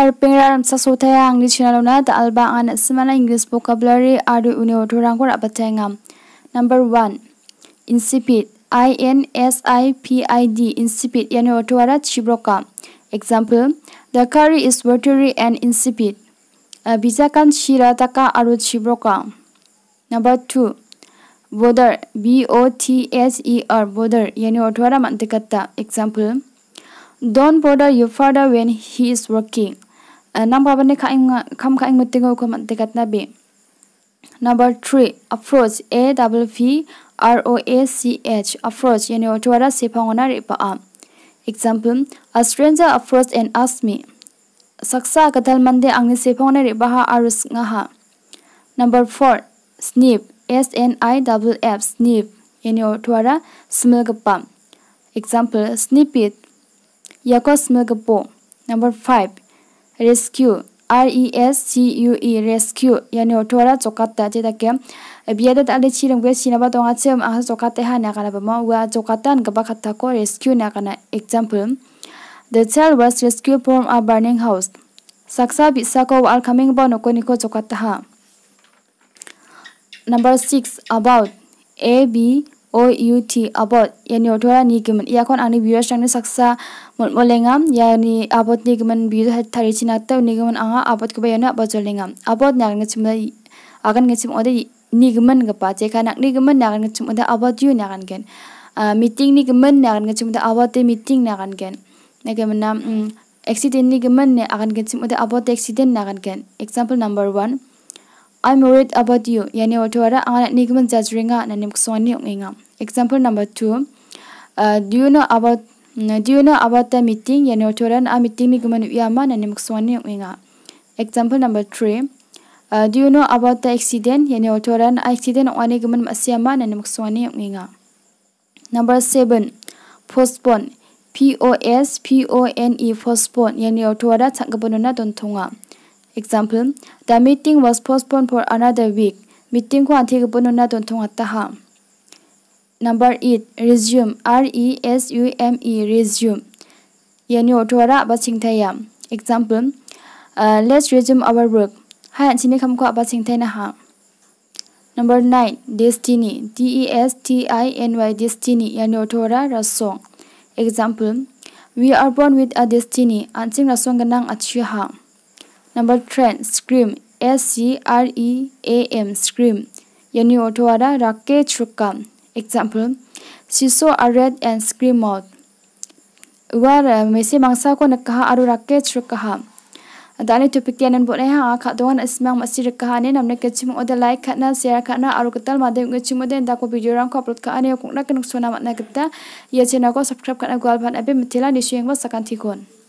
Hari pengram sa yang di channel na da alba an asmana english vocabulary adu uni othurang ko abatengam number one, insipid i n s i p i d insipid yani othwara chibroka example the curry is watery and insipid uh, kan shira taka aru chibroka number two, Bother, b o t S e r bother, yani othwara mantikata. Example, don't bother your father when he is working. नंबाबने खम खाई मुतिग खम तेगत नी number three approach A double V R O A C H approach ये ओटोर से फंगना रेप example a stranger approach and अस्मी सक्सा कथल मंदे अंग से फंगना रेप आर number four sniff S N I double F sniff ये ओटोर स्मेल गप्पा एक्जाम्पल स्नीप इट याको स्मेल गप्पो number five rescue R E S C U E rescue यानी ओठोरा चोकाता जे तके बियादा ताले छिरम गे सिनाबा तोंगा से आ चोकाते हा ना काना बमा वा चोकाता न गबा खत्ता को रेस्क्यू ना काना example the child was rescue from a burning house सक्सा बिसाको आर कमिंग बा नकोनिको चोकाता हा number 6 about A B OUT about yani odora ni gimen ya kon ani viewers chang ni saksa mol molengam yani abot ni gimen bi ha thari china ta ni gimen anga abot ko yana abot jolengam abot nyang ni chimla agan ni chim ode ni gimen ga pa che khanak ni gimen nyang ni chim ode abot yu nyang gen meeting ni gimen nyang ni chim ode abot meeting nyang gen ne gimen mm, accident ni gimen agan gen chim ode abot accident nyang gen example number 1 I worried about you. Yani watuara awan nikuman judging na nim kusoni yung inga. Example number two. Uh, do you know about do you know about the meeting? Yani watuara ah, na meeting nikuman yama na nim kusoni yung inga. Example number three. Uh, do you know about the accident? Yani watuara ah, na accident awan nikuman masyama na nim kusoni yung inga. Number seven. Postpone. P O S P O N E postpone. Yani watuara tak kebunuhna don tonga. Example, the meeting was postponed for another week. Meeting ko anthi kupono na tontong h atta ha. Number 8. Resume. R-E-S-U-M-E. Resume. Yani otora ba singthaya. Example, uh, let's resume our work. Hai an sini kamko ba singthai na ha. Number 9. Destiny. D-E-S-T-I-N-Y. Destiny. Yani otora rasong. Example, we are born with a destiny. Ansing rasong ganang atsuha. Number ट्रेन scream S C R E A M scream यानी ऑटो आ रहा राके छुक्का example सीसो आर रेड एंड स्क्रीम आउट वह मेसे मंगसा को न आरो राके छुक्का दाने टॉपिक के नन बोले हा खा दोन इसमें मसी रखा ने हमने कचिम ओद लाइक खना शेयर खना और कतल मादे कचिम ओद इंदा को वीडियो रंग को अपलोड खाने को ना कनक सोना मत ना कत्ता ये चैनल को सब्सक्राइब करना ग्वाल भान अबे मिथिला निशुएंग व थी कोन